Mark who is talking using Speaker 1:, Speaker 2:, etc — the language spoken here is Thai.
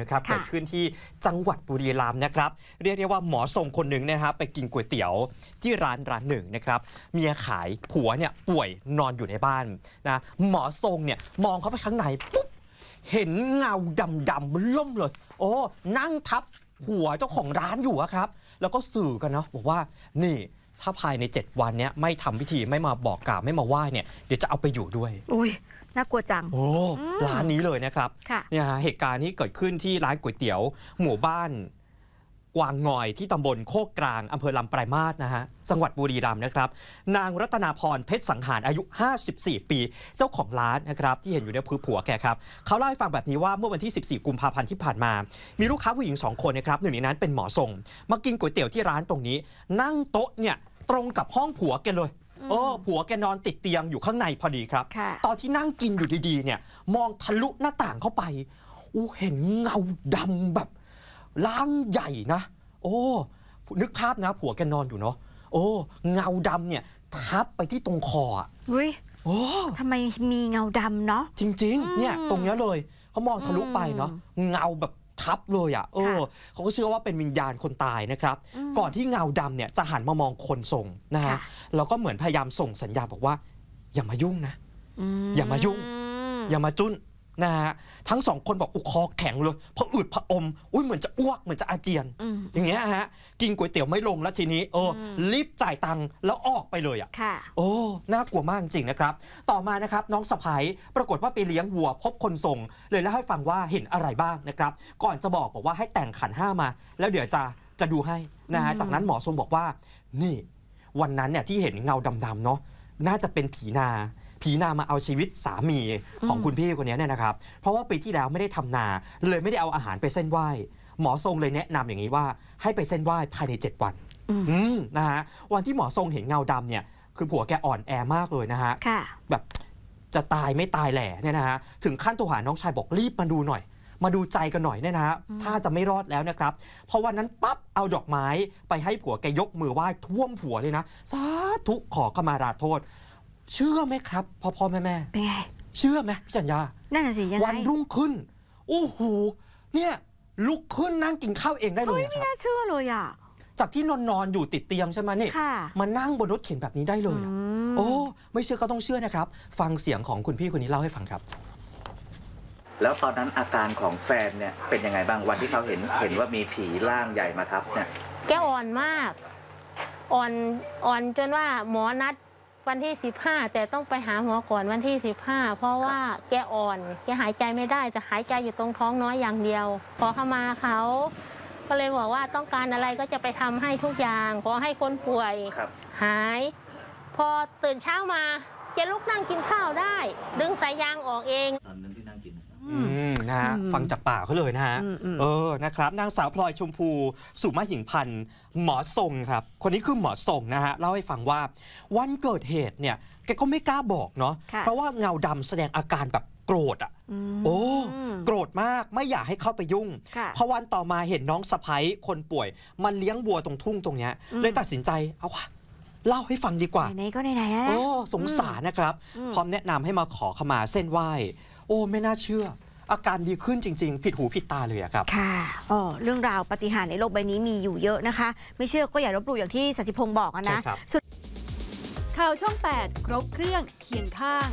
Speaker 1: นะครับเกิดขึ้นที่จังหวัดบุรีรัมย์นะครับเรียกได้ว่าหมอทรงคนหนึ่งนะครับไปกินก๋วยเตี๋ยว ที่ร้านร้านหนึ่งนะครับเมียขายผัวเนี่ยป่วยนอนอยู่ในบ้านนะหมอทรงเนี่ยมองเข้าไปข้างในปุ๊บเห็นเงาดำๆล่มเลย โอ้ นั่งทับหัวเจ้าของร้านอยู่ครับ แล้วก็สื่อกันเนาะบอกว่านี่ถ้าภายใน 7 วันนี้ไม่ทำพิธีไม่มาบอกกล่าวไม่มาไหว้เนี่ยเดี๋ยวจะเอาไปอยู่ด้วยอุ้ย น่ากลัวจัง โอ้ร้านนี้เลยนะครับเนี่ยฮะเหตุการณ์นี้เกิดขึ้นที่ร้านก๋วยเตี๋ยว หมู่บ้าน กวางงอยที่ตำบลโคกกลางอำเภอลำปลายมาศนะฮะจังหวัดบุรีรัมย์นะครับ นางรัตนาพรเพชรสังหารอายุ 54 ปีเจ้าของร้านนะครับที่เห็นอยู่ในพื้นผัวแกครับเขาเล่าให้ฟังแบบนี้ว่าเมื่อวันที่14กุมภาพันธ์ที่ผ่านมา มีลูกค้าผู้หญิง2คนนะครับหนึ่งในนั้นเป็นหมอทรงมากินก๋วยเตี๋ยวที่ร้านตรงนี้ นั่งโต๊ะเนี่ยตรงกับห้องผัวแกเลยเออผัวแกนอนติดเตียงอยู่ข้างในพอดีครับ ตอนที่นั่งกินอยู่ดีๆ เนี่ย มองทะลุหน้าต่างเข้าไปอู้เห็นเงาดำแบบล้างใหญ่นะ โอ้ นึกภาพนะ ผัวแกนอนอยู่เนาะ โอ้ เงาดำเนี่ยทับไปที่ตรงคออุ้ยโอ้ทำไมมีเงาดำเนาะ จริงๆ เนี่ยตรงเนี้ยเลย เขามองทะลุไปเนาะ เงาแบบทับเลยอะ่ะ เออ เขาก็เชื่อว่าเป็นวิญญาณคนตายนะครับ ก่อนที่เงาดำเนี่ยจะหันมามองคนส่งนะฮะ แล้วก็เหมือนพยายามส่งสัญญาณบอกว่า อย่ามายุ่งนะ อย่ามายุ่ง อย่ามาจุ้นนะฮะทั้งสองคนบอกอุคอแข็งเลย พออืดพออม อุ้ยเหมือนจะอ้วกเหมือนจะอาเจียน อย่างเงี้ยฮะกินก๋วยเตี๋ยวไม่ลงแล้วทีนี้โอ้รีบจ่ายตังค์แล้วออกไปเลยอ่ะโอ้น่ากลัวมากจริงนะครับ ต่อมานะครับ น้องสะพ้ยปรากฏว่าไปเลี้ยงวัวพบคนส่งเลยเล่าให้ฟังว่าเห็นอะไรบ้างนะครับ ก่อนจะบอกบอกว่าให้แต่งขันห้ามา แล้วเดี๋ยวจะจะดูให้นะฮะจากนั้นหมอทรงบอกว่า นี่ วันนั้นเนี่ยที่เห็นเงาดำๆเนาะน่าจะเป็นผีนาผีนามาเอาชีวิตสามีของคุณพี่คนนี้เนี่ยนะครับ เพราะว่าปีที่แล้วไม่ได้ทำนา เลยไม่ได้เอาอาหารไปเส้นไหว้ หมอทรงเลยแนะนำอย่างนี้ว่า ให้ไปเส้นไหว้ภายใน 7 วันนะฮะ วันที่หมอทรงเห็นเงาดำเนี่ย คือผัวแกอ่อนแอมากเลยนะฮะแบบจะตายไม่ตายแหล่เนี่ยนะฮะ ถึงขั้นตัวหาน้องชายบอกรีบมาดูหน่อย มาดูใจกันหน่อยเนี่ยนะฮะ ถ้าจะไม่รอดแล้วนะครับ เพราะวันนั้นปั๊บเอาดอกไม้ไปให้ผัวแกยกมือไหว้ท่วมผัวเลยนะ สาธุขอขมาราโทษเชื่อไหมครับพ่อพ่อแม่แม่เชื่อไหมพี่สัญญานั่นนสิยังไงวันรุ่งขึ้นโอ้โหเนี่ย ลุกขึ้นนั่งกินข้าวเองได้เลยครับไม่น่าเชื่อเลยอ่ะจากที่นอนนอนอยู่ติดเตียงใช่ไหมนี่มานั่งบนรถเข็นแบบนี้ได้เลยโอ้ไม่เชื่อก็ต้องเชื่อนะครับ ฟังเสียงของคุณพี่คนนี้เล่าให้ฟังครับ แล้วตอนนั้นอาการของแฟนเนี่ยเป็นยังไงบ้างวันที่เขาเห็นเห็นว่ามีผีร่างใหญ่มาทับเนี่ยแกอ่อนมาก อ่อนอ่อนจนว่าหมอนัดวันที่ 15 แต่ต้องไปหาหมอก่อนวันที่ 15 เพราะว่าแกอ่อนแกหายใจไม่ได้จะหายใจอยู่ตรงท้องน้อยอย่างเดียวขอเข้ามาเขา ก็เลยบอกว่าต้องการอะไรก็จะไปทำให้ทุกอย่าง ขอให้คนป่วยหาย พอตื่นเช้ามาแกลุกนั่งกินข้าวได้ ดึงสายยางออกเองนะฮะฟังจากปากเขาเลยนะฮะ เออนะครับ นางสาวพลอยชมพูสุมาหิงพันธ์หมอทรงครับ คนนี้คือหมอทรงนะฮะ เล่าให้ฟังว่า วันเกิดเหตุเนี่ยแกก็ไม่กล้าบอกเนาะเพราะว่าเงาดำแสดงอาการแบบโกรธอ่ะโอ้โกรธมากไม่อยากให้เข้าไปยุ่ง เพราะวันต่อมาเห็นน้องสะพ้ยคนป่วย มันเลี้ยงวัวตรงทุ่งตรงเนี้ยเลยตัดสินใจเอาวะเล่าให้ฟังดีกว่าไหนก็ไหนๆโอ้สงสารนะครับ พร้อมแนะนำให้มาขอขมาเส้นไหว้โอ้ ไม่น่าเชื่ออาการดีขึ้นจริงๆ ผิดหูผิดตาเลยอะครับ ค่ะ อ๋อเรื่องราวปฏิหารในโลกใบนี้มีอยู่เยอะนะคะ ไม่เชื่อก็อย่าลบหลู่อย่างที่สัจิพงศ์บอกนะ ใช่ครับ ข่าวช่อง8ครบเครื่องเคียงข้าง